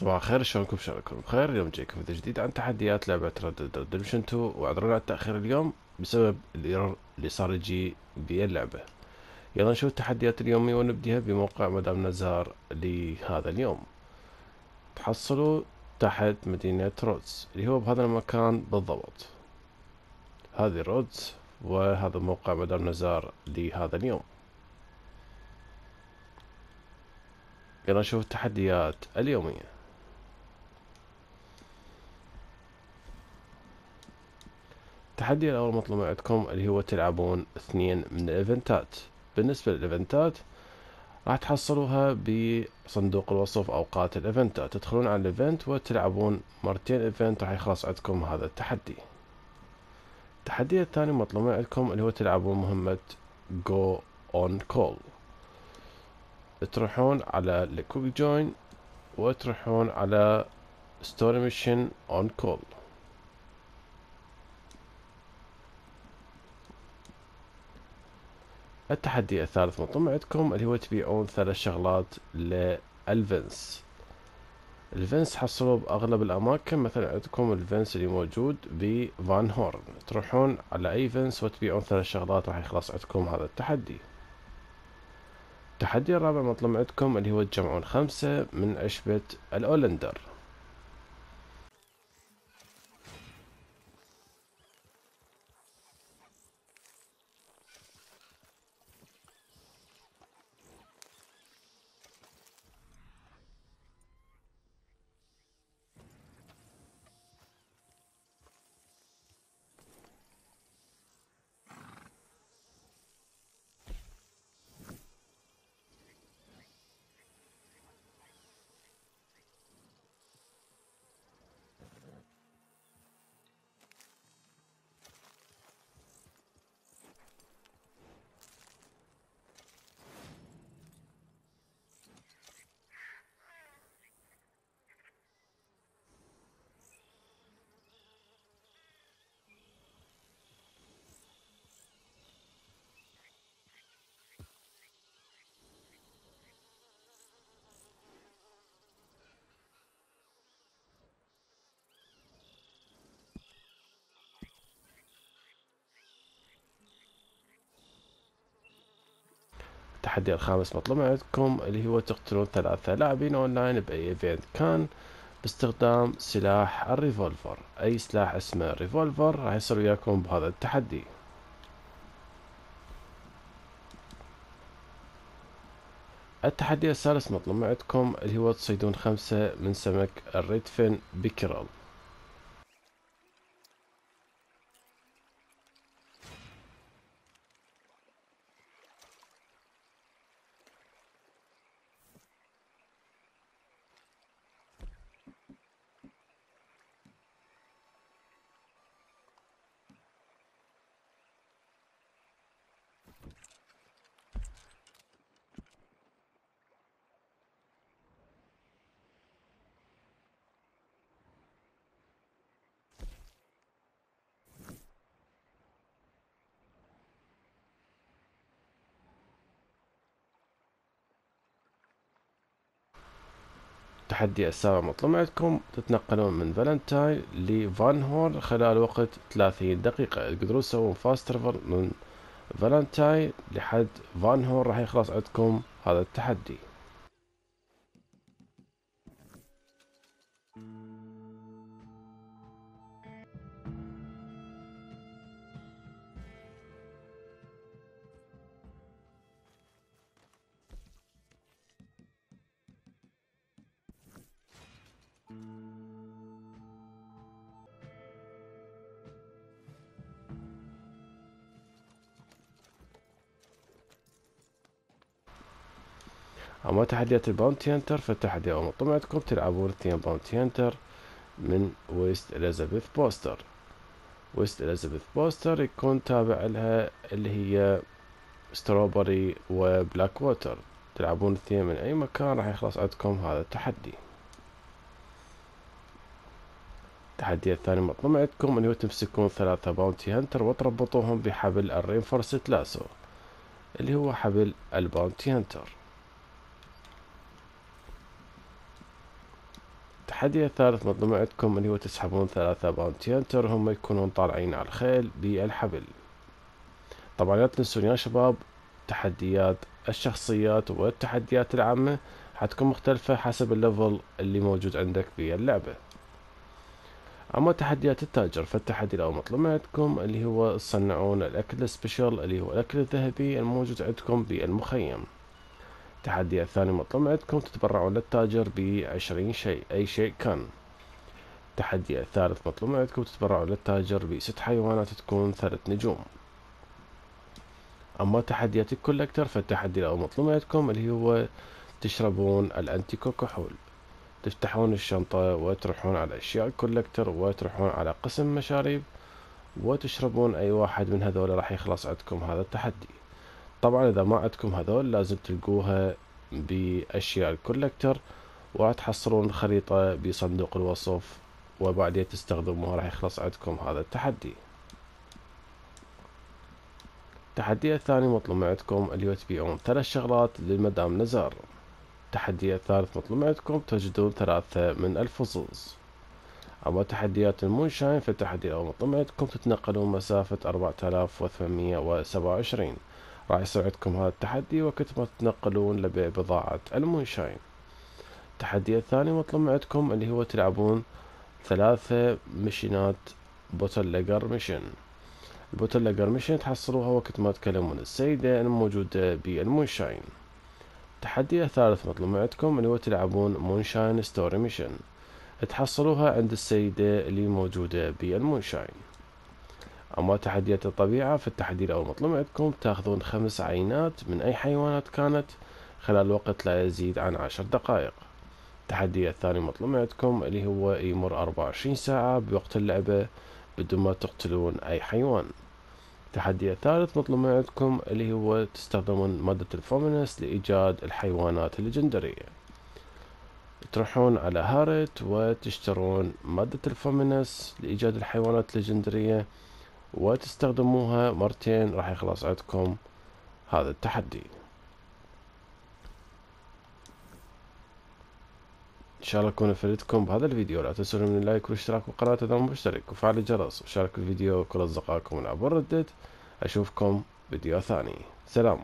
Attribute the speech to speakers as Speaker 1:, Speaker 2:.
Speaker 1: صباح الخير شلونكم شلونكم بخير اليوم جايكم فيديو جديد عن تحديات لعبة Red Dead Redemption 2 واعذرونا على التأخير اليوم بسبب الايرور اللي صار يجي باللعبة يلا نشوف التحديات اليومية ونبديها بموقع مدام نزار لهذا اليوم تحصلوا تحت مدينة رودز اللي هو بهذا المكان بالضبط هذه رودز وهذا موقع مدام نزار لهذا اليوم يلا نشوف التحديات اليومية التحدي الأول مطلوب عندكم اللي هو تلعبون اثنين من الإيفنتات بالنسبة للإيفنتات راح تحصلوها بصندوق الوصف أوقات الإيفنتات تدخلون على الإيفنت وتلعبون مرتين إيفنت راح يخلص عندكم هذا التحدي التحدي الثاني مطلوب عندكم اللي هو تلعبون مهمة جو اون كول تروحون على الكويك جوين وتروحون على ستوري ميشن اون كول التحدي الثالث مطلوب عندكم اللي هو تبيعون ثلاث شغلات للفنس الفنس حصلوا بأغلب الأماكن مثلا عندكم الفنس اللي موجود بفان هورن تروحون على أي فنس وتبيعون ثلاث شغلات راح يخلص عندكم هذا التحدي التحدي الرابع مطلوب عندكم اللي هو تجمعون خمسة من عشبة الأولندر التحدي الخامس مطلوب عندكم اللي هو تقتلون ثلاثة لاعبين أونلاين بأي إيفنت كان باستخدام سلاح الريفولفر أي سلاح اسمه ريفولفر راح يصير وياكم بهذا التحدي التحدي الثالث مطلوب عندكم اللي هو تصيدون خمسة من سمك الريدفن بكرل التحدي السابع مطلوب عندكم تتنقلون من فالنتاين لفان هور خلال وقت 30 دقيقة تقدرون تسوون فاست ترافل من فالنتاين لحد فان هور راح يخلص عندكم هذا التحدي اما تحديات الباونتي هنتر فالتحدي اول ما طمعتكم تلعبون اثنين باونتي هنتر من ويست اليزابيث بوستر ويست اليزابيث بوستر يكون تابع لها اللي هي ستروبري وبلاك ووتر تلعبون اثنين من اي مكان راح يخلص عندكم هذا التحدي التحدي الثاني مطلوب عندكم ان هو تمسكون ثلاثة باونتي هنتر وتربطوهم بحبل الرينفورست لاسو اللي هو حبل الباونتي هنتر التحدي الثالث مطلوب عندكم اللي هو تسحبون ثلاثة باونتي انتر هم يكونون طالعين على الخيل للحبل طبعا لا تنسون يا شباب تحديات الشخصيات والتحديات العامة حتكون مختلفة حسب الليفل اللي موجود عندك في اللعبة أما تحديات التاجر فالتحدي الأول مطلوب عندكم اللي هو تصنعون الأكل السبيشال اللي هو الأكل الذهبي الموجود عندكم بالمخيم التحدي الثاني مطلوب عندكم تتبرعون للتاجر بعشرين شيء أي شيء كان التحدي الثالث مطلوب عندكم تتبرعون للتاجر بست حيوانات تكون ثلاث نجوم أما تحديات الكولكتر فالتحدي الأول مطلوب عندكم اللي هو تشربون الأنتي كحول تفتحون الشنطة وتروحون على أشياء الكولكتر وتروحون على قسم مشاريب وتشربون أي واحد من هذول راح يخلص عندكم هذا التحدي طبعا اذا ما عندكم هذول لازم تلقوها باشياء الكولكتر وتحصلون الخريطة بصندوق الوصف وبعدين تستخدموها راح يخلص عندكم هذا التحدي التحدي الثاني مطلوب عندكم اللي هو تبيعون ثلاث شغلات للمدام نزار التحدي الثالث مطلوب عندكم تجدون ثلاثة من الفصوص أما تحديات المونشاين فالتحدي الأول مطلوب عندكم تتنقلون مسافة أربعة آلاف وثمانمية وسبعة وعشرين راح يساعدكم هذا التحدي وقت ما تتنقلون لبيع بضاعة المونشاين التحدي الثاني مطلوب عندكم اللي هو تلعبون ثلاثة مشينات بوتل لجر ميشن لجر ميشن تحصلوها وقت ما تكلمون السيدة الموجودة بالمونشاين التحدي الثالث مطلوب عندكم اللي هو تلعبون مونشاين ستوري ميشن تحصلوها عند السيدة اللي موجودة بالمونشاين أما تحديات الطبيعة فالتحدي الأول مطلوب عندكم تاخذون خمس عينات من أي حيوانات كانت خلال وقت لا يزيد عن عشر دقائق التحدي الثاني مطلوب عندكم اللي هو يمر أربعة وعشرين ساعة بوقت اللعبة بدون ما تقتلون أي حيوان التحدي الثالث مطلوب عندكم اللي هو تستخدمون مادة الفومينس لإيجاد الحيوانات الليجندرية تروحون على هارت وتشترون مادة الفومينس لإيجاد الحيوانات الليجندرية وتستخدموها مرتين راح يخلص عندكم هذا التحدي ان شاء الله اكون افدتكم بهذا الفيديو لا تنسوا من اللايك والاشتراك وقناة اذا مشترك وفعل الجرس وشارك الفيديو كل اصدقائكم من عبر ردت اشوفكم فيديو ثاني سلام